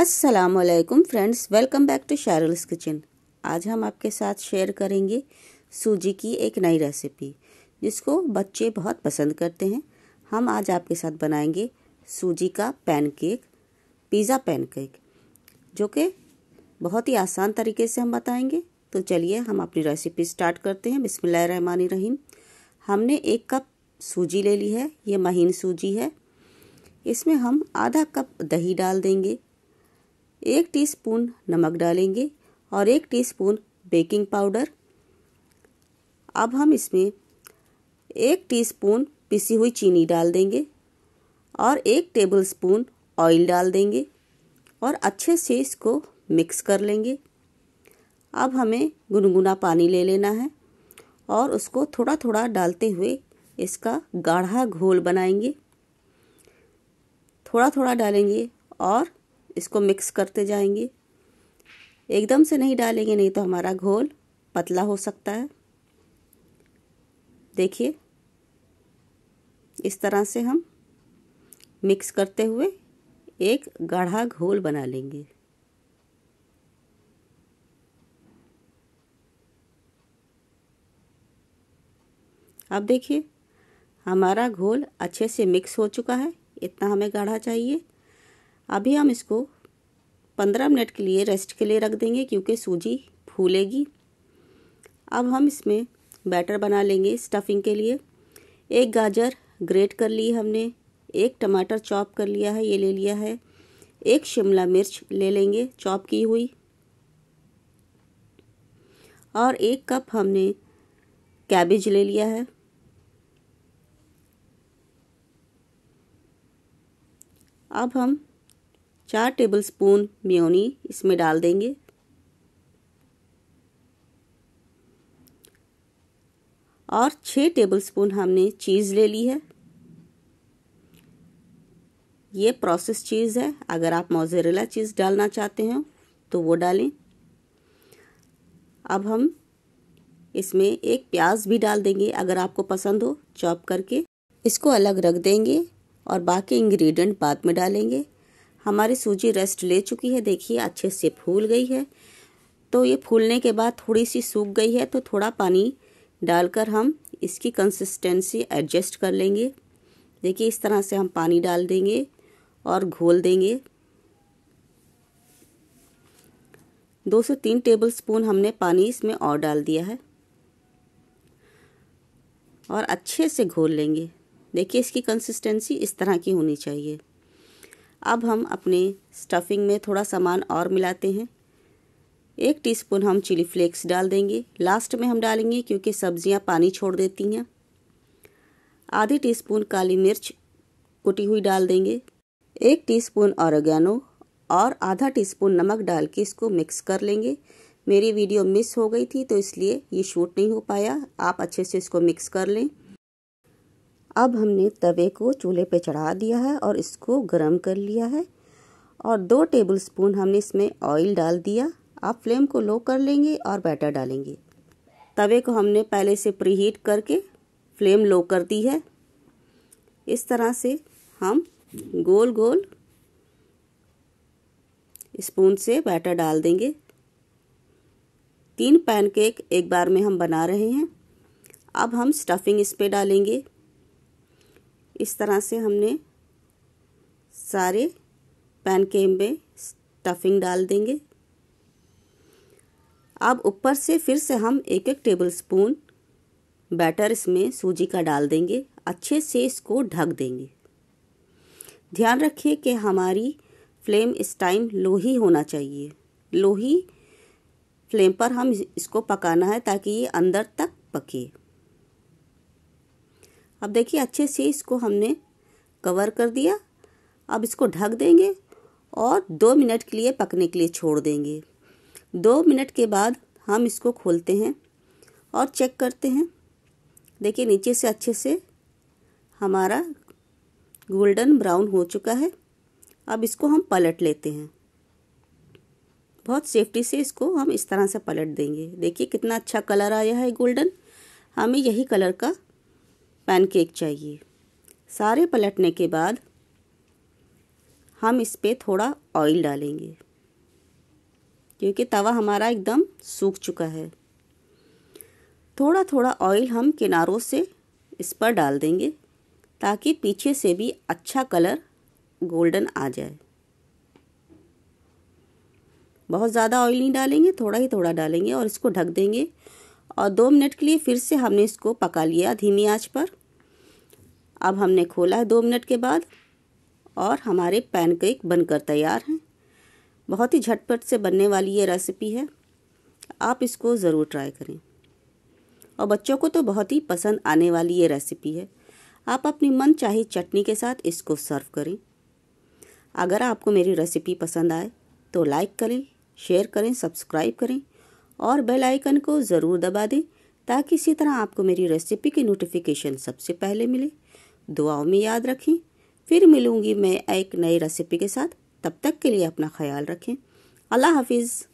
असलकम friends welcome back to Sharul's kitchen आज हम आपके साथ शेयर करेंगे सूजी की एक नई रेसिपी जिसको बच्चे बहुत पसंद करते हैं हम आज आपके साथ बनाएंगे सूजी का पैनकेक पिज़्ज़ा पैनकेक जो कि बहुत ही आसान तरीके से हम बताएंगे तो चलिए हम अपनी रेसिपी स्टार्ट करते हैं बिसमिल्ल रहीम हमने एक कप सूजी ले ली है ये महीन सूजी है इसमें हम आधा कप दही डाल देंगे एक टीस्पून नमक डालेंगे और एक टीस्पून बेकिंग पाउडर अब हम इसमें एक टीस्पून पिसी हुई चीनी डाल देंगे और एक टेबलस्पून ऑयल डाल देंगे और अच्छे से इसको मिक्स कर लेंगे अब हमें गुनगुना पानी ले लेना है और उसको थोड़ा थोड़ा डालते हुए इसका गाढ़ा घोल बनाएंगे थोड़ा थोड़ा डालेंगे और इसको मिक्स करते जाएंगे एकदम से नहीं डालेंगे नहीं तो हमारा घोल पतला हो सकता है देखिए इस तरह से हम मिक्स करते हुए एक गाढ़ा घोल बना लेंगे अब देखिए हमारा घोल अच्छे से मिक्स हो चुका है इतना हमें गाढ़ा चाहिए अभी हम इसको पंद्रह मिनट के लिए रेस्ट के लिए रख देंगे क्योंकि सूजी फूलेगी अब हम इसमें बैटर बना लेंगे स्टफिंग के लिए एक गाजर ग्रेट कर ली हमने एक टमाटर चॉप कर लिया है ये ले लिया है एक शिमला मिर्च ले लेंगे चॉप की हुई और एक कप हमने कैबेज ले लिया है अब हम चार टेबलस्पून म्योनी इसमें डाल देंगे और छः टेबलस्पून हमने चीज़ ले ली है ये प्रोसेस चीज़ है अगर आप मोजरेला चीज़ डालना चाहते हैं तो वो डालें अब हम इसमें एक प्याज भी डाल देंगे अगर आपको पसंद हो चॉप करके इसको अलग रख देंगे और बाकी इंग्रेडिएंट बाद में डालेंगे हमारी सूजी रेस्ट ले चुकी है देखिए अच्छे से फूल गई है तो ये फूलने के बाद थोड़ी सी सूख गई है तो थोड़ा पानी डालकर हम इसकी कंसिस्टेंसी एडजस्ट कर लेंगे देखिए इस तरह से हम पानी डाल देंगे और घोल देंगे दो से तीन टेबल स्पून हमने पानी इसमें और डाल दिया है और अच्छे से घोल लेंगे देखिए इसकी कंसिस्टेंसी इस तरह की होनी चाहिए अब हम अपने स्टफिंग में थोड़ा सामान और मिलाते हैं एक टीस्पून हम चिली फ्लेक्स डाल देंगे लास्ट में हम डालेंगे क्योंकि सब्जियां पानी छोड़ देती हैं आधी टीस्पून काली मिर्च कुटी हुई डाल देंगे एक टीस्पून स्पून और आधा टीस्पून नमक डाल के इसको मिक्स कर लेंगे मेरी वीडियो मिस हो गई थी तो इसलिए ये शूट नहीं हो पाया आप अच्छे से इसको मिक्स कर लें अब हमने तवे को चूल्हे पे चढ़ा दिया है और इसको गर्म कर लिया है और दो टेबल स्पून हमने इसमें ऑयल डाल दिया आप फ्लेम को लो कर लेंगे और बैटर डालेंगे तवे को हमने पहले से प्रीहीट करके फ्लेम लो कर दी है इस तरह से हम गोल गोल स्पून से बैटर डाल देंगे तीन पैनकेक एक बार में हम बना रहे हैं अब हम स्टफिंग इस पे डालेंगे इस तरह से हमने सारे के में स्टफिंग डाल देंगे अब ऊपर से फिर से हम एक एक टेबल स्पून बैटर इसमें सूजी का डाल देंगे अच्छे से इसको ढक देंगे ध्यान रखिए कि हमारी फ्लेम इस टाइम लो ही होना चाहिए लो ही फ्लेम पर हम इसको पकाना है ताकि ये अंदर तक पके अब देखिए अच्छे से इसको हमने कवर कर दिया अब इसको ढक देंगे और दो मिनट के लिए पकने के लिए छोड़ देंगे दो मिनट के बाद हम इसको खोलते हैं और चेक करते हैं देखिए नीचे से अच्छे से हमारा गोल्डन ब्राउन हो चुका है अब इसको हम पलट लेते हैं बहुत सेफ्टी से इसको हम इस तरह से पलट देंगे देखिए कितना अच्छा कलर आया है गोल्डन हमें यही कलर का पैनकेक चाहिए सारे पलटने के बाद हम इस पर थोड़ा ऑयल डालेंगे क्योंकि तवा हमारा एकदम सूख चुका है थोड़ा थोड़ा ऑयल हम किनारों से इस पर डाल देंगे ताकि पीछे से भी अच्छा कलर गोल्डन आ जाए बहुत ज़्यादा ऑयल नहीं डालेंगे थोड़ा ही थोड़ा डालेंगे और इसको ढक देंगे और दो मिनट के लिए फिर से हमने इसको पका लिया धीमी आंच पर अब हमने खोला है दो मिनट के बाद और हमारे पैनकेक बनकर तैयार हैं बहुत ही झटपट से बनने वाली ये रेसिपी है आप इसको ज़रूर ट्राई करें और बच्चों को तो बहुत ही पसंद आने वाली ये रेसिपी है आप अपनी मन चाहे चटनी के साथ इसको सर्व करें अगर आपको मेरी रेसिपी पसंद आए तो लाइक करें शेयर करें सब्सक्राइब करें और बेल आइकन को ज़रूर दबा दें ताकि इसी तरह आपको मेरी रेसिपी की नोटिफिकेशन सबसे पहले मिले दुआओं में याद रखें फिर मिलूँगी मैं एक नई रेसिपी के साथ तब तक के लिए अपना ख्याल रखें अल्लाह हाफिज़